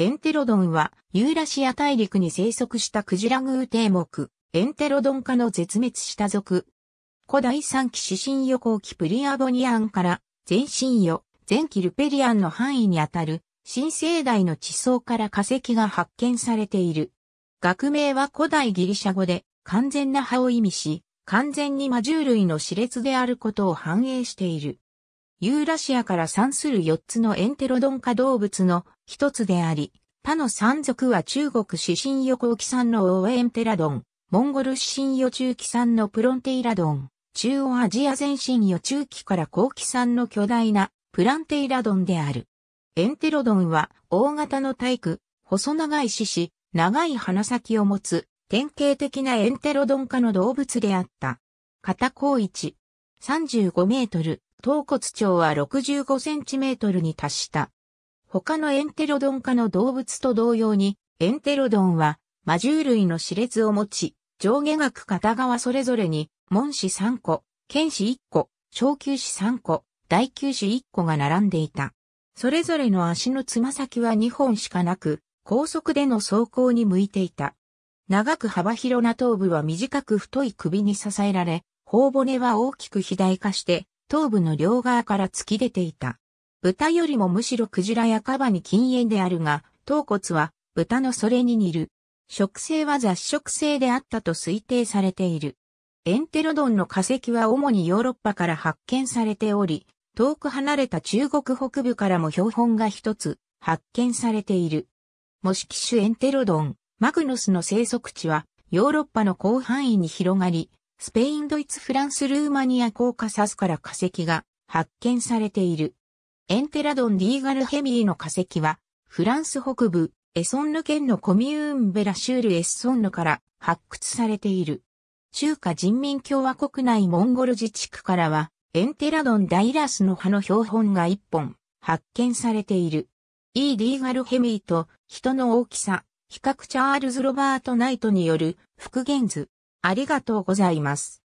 エンテロドンは、ユーラシア大陸に生息したクジラグー蹄目、エンテロドン科の絶滅した族。古代三期指針予行期プリアボニアンから、全身予、前期ルペリアンの範囲にあたる、新生代の地層から化石が発見されている。学名は古代ギリシャ語で、完全な葉を意味し、完全に魔獣類の熾烈であることを反映している。ユーラシアから産する4つのエンテロドン化動物の一つであり、他の三族は中国指神予後期産のオーエンテラドン、モンゴル指神予中期産のプロンテイラドン、中央アジア全身予中期から後期産の巨大なプランテイラドンである。エンテロドンは大型の体育、細長い獅子、長い鼻先を持つ典型的なエンテロドン化の動物であった。片高1、35メートル、頭骨長は65センチメートルに達した。他のエンテロドン科の動物と同様に、エンテロドンは、魔獣類の歯列を持ち、上下額片側それぞれに、門歯3個、剣歯1個、小球歯3個、大球歯1個が並んでいた。それぞれの足のつま先は2本しかなく、高速での走行に向いていた。長く幅広な頭部は短く太い首に支えられ、頬骨は大きく肥大化して、頭部の両側から突き出ていた。豚よりもむしろクジラやカバに禁煙であるが、頭骨は豚のそれに似る。食性は雑食性であったと推定されている。エンテロドンの化石は主にヨーロッパから発見されており、遠く離れた中国北部からも標本が一つ発見されている。模式種エンテロドン、マグノスの生息地はヨーロッパの広範囲に広がり、スペイン、ドイツ、フランス、ルーマニア、コーカサスから化石が発見されている。エンテラドン・ディーガルヘミーの化石は、フランス北部、エソンヌ県のコミューン・ベラシュール・エッソンヌから発掘されている。中華人民共和国内モンゴル自治区からは、エンテラドン・ダイラスの葉の標本が一本発見されている。E・ ディーガルヘミーと人の大きさ、比較チャールズ・ロバート・ナイトによる復元図。ありがとうございます。